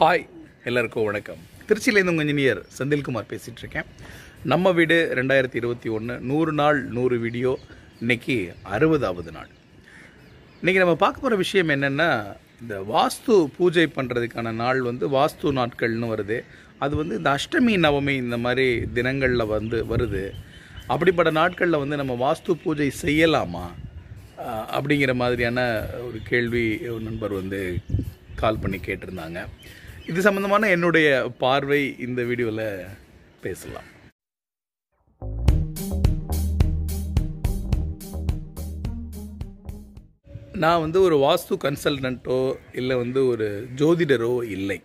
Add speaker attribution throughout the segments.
Speaker 1: hi எல்லாருக்கும் வணக்கம் திருச்சியிலேருந்து உங்கள் இன்ஜினியர் செந்தில்குமார் பேசிகிட்ருக்கேன் நம்ம வீடு ரெண்டாயிரத்தி இருபத்தி ஒன்று நூறு நாள் நூறு வீடியோ இன்றைக்கி அறுபதாவது நாள் இன்றைக்கி நம்ம பார்க்க போகிற விஷயம் என்னென்னா இந்த வாஸ்து பூஜை பண்ணுறதுக்கான நாள் வந்து வாஸ்து நாட்கள்னு வருது அது வந்து இந்த அஷ்டமி நவமி இந்த மாதிரி தினங்களில் வந்து வருது அப்படிப்பட்ட நாட்களில் வந்து நம்ம வாஸ்து பூஜை செய்யலாமா அப்படிங்கிற மாதிரியான ஒரு கேள்வி நண்பர் வந்து கால் பண்ணி கேட்டிருந்தாங்க இது சம்மந்தமான என்னுடைய பார்வை இந்த வீடியோவில் பேசலாம் நான் வந்து ஒரு வாஸ்து கன்சல்டண்ட்டோ இல்லை வந்து ஒரு ஜோதிடரோ இல்லை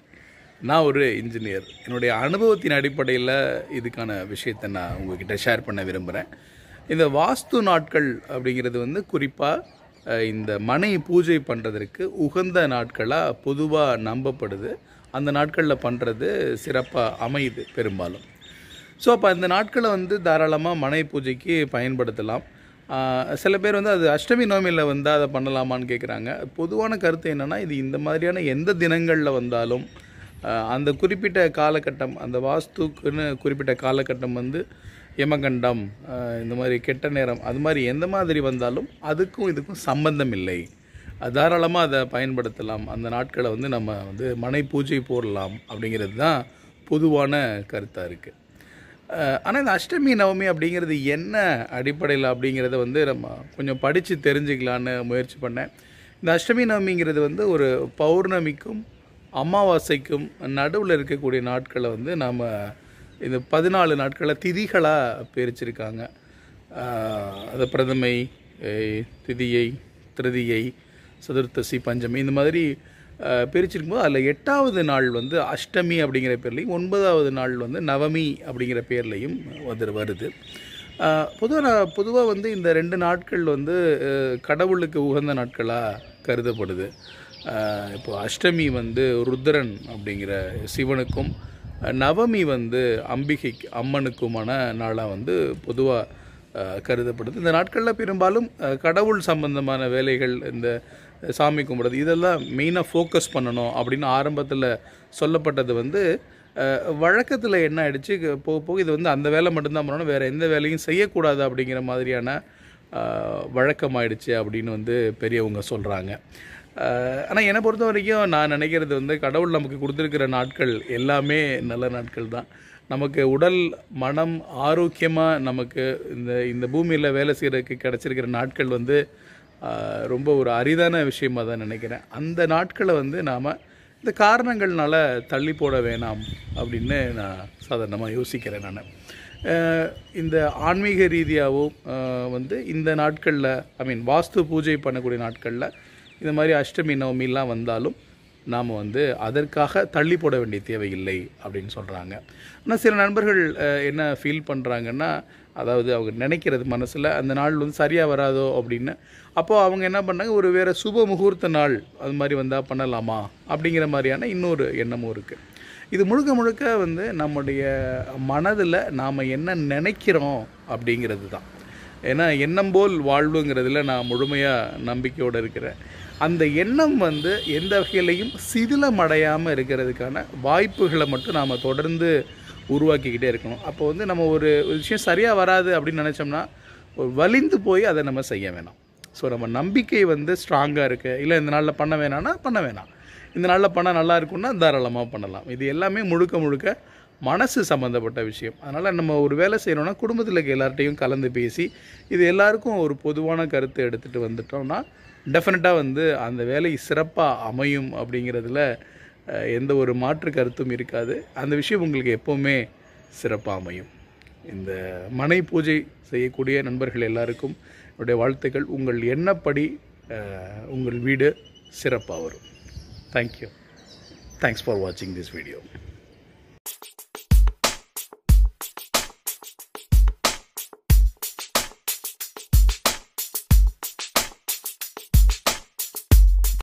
Speaker 1: நான் ஒரு இன்ஜினியர் என்னுடைய அனுபவத்தின் அடிப்படையில் இதுக்கான விஷயத்தை நான் உங்ககிட்ட ஷேர் பண்ண விரும்புகிறேன் இந்த வாஸ்து நாட்கள் அப்படிங்கிறது வந்து குறிப்பாக இந்த மனை பூஜை பண்ணுறதற்கு உகந்த நாட்களாக பொதுவாக நம்பப்படுது அந்த நாட்களில் பண்ணுறது சிறப்பாக அமையுது பெரும்பாலும் ஸோ அப்போ அந்த நாட்களை வந்து தாராளமாக மனை பூஜைக்கு பயன்படுத்தலாம் சில பேர் வந்து அது அஷ்டமி நோமியில் வந்தால் அதை பண்ணலாமான்னு கேட்குறாங்க பொதுவான கருத்து என்னென்னா இது இந்த மாதிரியான எந்த தினங்களில் வந்தாலும் அந்த குறிப்பிட்ட காலகட்டம் அந்த வாஸ்துக்குன்னு குறிப்பிட்ட காலகட்டம் வந்து யமகண்டம் இந்த மாதிரி கெட்ட நேரம் அது மாதிரி எந்த மாதிரி வந்தாலும் அதுக்கும் இதுக்கும் சம்பந்தம் இல்லை தாராளமாக அதை பயன்படுத்தலாம் அந்த நாட்களை வந்து நம்ம வந்து மனை பூஜை போடலாம் அப்படிங்கிறது தான் பொதுவான கருத்தாக இருக்குது ஆனால் இந்த அஷ்டமி நவமி அப்படிங்கிறது என்ன அடிப்படையில் அப்படிங்கிறத வந்து நம்ம கொஞ்சம் படித்து தெரிஞ்சுக்கலான்னு முயற்சி பண்ணேன் இந்த அஷ்டமி நவமிங்கிறது வந்து ஒரு பௌர்ணமிக்கும் அமாவாசைக்கும் நடுவில் இருக்கக்கூடிய நாட்களை வந்து நாம் இந்த பதினாலு நாட்களை திதிகளாக பிரிச்சிருக்காங்க அது பிரதமை திதியை திருதியை சதுர்த்தசி பஞ்சமி இந்த மாதிரி பிரிச்சிருக்கும்போது அதில் எட்டாவது நாள் வந்து அஷ்டமி அப்படிங்கிற பேர்லேயும் ஒன்பதாவது நாள் வந்து நவமி அப்படிங்கிற பேர்லேயும் வந்து வருது பொதுவாக நான் பொதுவாக வந்து இந்த ரெண்டு நாட்கள் வந்து கடவுளுக்கு உகந்த நாட்களாக கருதப்படுது இப்போ அஷ்டமி வந்து ருத்ரன் அப்படிங்கிற சிவனுக்கும் நவமி வந்து அம்பிகை அம்மனுக்குமான நாளாக வந்து பொதுவாக கருதப்படுது இந்த நாட்களில் பெரும்பாலும் கடவுள் சம்பந்தமான வேலைகள் இந்த சாமி கும்பிடுறது இதெல்லாம் மெயினாக ஃபோக்கஸ் பண்ணணும் அப்படின்னு ஆரம்பத்தில் சொல்லப்பட்டது வந்து வழக்கத்தில் என்ன ஆகிடுச்சு போக போக இது வந்து அந்த வேலை மட்டும்தான் பண்ணணும் வேறு எந்த வேலையும் செய்யக்கூடாது அப்படிங்கிற மாதிரியான வழக்கமாயிடுச்சு அப்படின்னு வந்து பெரியவங்க சொல்கிறாங்க ஆனால் என்னை பொறுத்த வரைக்கும் நான் நினைக்கிறது வந்து கடவுள் நமக்கு கொடுத்துருக்கிற நாட்கள் எல்லாமே நல்ல நாட்கள் தான் நமக்கு உடல் மனம் ஆரோக்கியமாக நமக்கு இந்த இந்த பூமியில் வேலை செய்கிறதுக்கு கிடச்சிருக்கிற நாட்கள் வந்து ரொம்ப ஒரு அரிதான விஷயமாக தான் நினைக்கிறேன் அந்த நாட்களை வந்து நாம் இந்த காரணங்கள்னால தள்ளி போட வேணாம் அப்படின்னு நான் சாதாரணமாக யோசிக்கிறேன் நான் இந்த ஆன்மீக ரீதியாகவும் வந்து இந்த நாட்களில் ஐ மீன் வாஸ்து பூஜை பண்ணக்கூடிய நாட்களில் இது மாதிரி அஷ்டமி நவமிலாம் வந்தாலும் நாம் வந்து அதற்காக தள்ளி போட வேண்டிய தேவையில்லை அப்படின்னு சொல்கிறாங்க ஆனால் சில நண்பர்கள் என்ன ஃபீல் பண்ணுறாங்கன்னா அதாவது அவங்க நினைக்கிறது மனசில் அந்த நாள் வந்து சரியாக வராதோ அப்படின்னு அப்போது அவங்க என்ன பண்ணாங்க ஒரு வேறு சுப முகூர்த்த நாள் அது மாதிரி வந்தால் பண்ணலாமா அப்படிங்கிற மாதிரியான இன்னொரு எண்ணமும் இருக்குது இது முழுக்க முழுக்க வந்து நம்முடைய மனதில் நாம் என்ன நினைக்கிறோம் அப்படிங்கிறது தான் ஏன்னா எண்ணம் போல் வாழ்வுங்கிறதுல நான் முழுமையாக நம்பிக்கையோடு இருக்கிறேன் அந்த எண்ணம் வந்து எந்த வகையிலையும் சிதிலமடையாமல் இருக்கிறதுக்கான வாய்ப்புகளை மட்டும் நாம் தொடர்ந்து உருவாக்கிக்கிட்டே இருக்கணும் அப்போ வந்து நம்ம ஒரு விஷயம் சரியாக வராது அப்படின்னு நினச்சோம்னா வலிந்து போய் அதை நம்ம செய்ய வேணாம் ஸோ நம்ம நம்பிக்கை வந்து ஸ்ட்ராங்காக இருக்குது இல்லை இந்த நாளில் பண்ண வேணாம்னா பண்ண வேணாம் இந்த நாளில் பண்ணால் நல்லா இருக்குன்னா தாராளமாக பண்ணலாம் இது எல்லாமே முழுக்க முழுக்க மனசு சம்மந்தப்பட்ட விஷயம் அதனால் நம்ம ஒரு வேலை செய்கிறோன்னா குடும்பத்தில் இருக்க எல்லார்ட்டையும் கலந்து பேசி இது எல்லாருக்கும் ஒரு பொதுவான கருத்தை எடுத்துகிட்டு வந்துட்டோம்னா டெஃபினட்டாக வந்து அந்த வேலை சிறப்பாக அமையும் அப்படிங்கிறதுல எந்த ஒரு மாற்று கருத்தும் இருக்காது அந்த விஷயம் உங்களுக்கு எப்போவுமே சிறப்பாக அமையும் இந்த மனை பூஜை செய்யக்கூடிய நண்பர்கள் எல்லாருக்கும் என்னுடைய வாழ்த்துக்கள் உங்கள் எண்ணப்படி உங்கள் வீடு சிறப்பாக வரும் தேங்க்யூ தேங்க்ஸ் ஃபார் வாட்சிங் திஸ் வீடியோ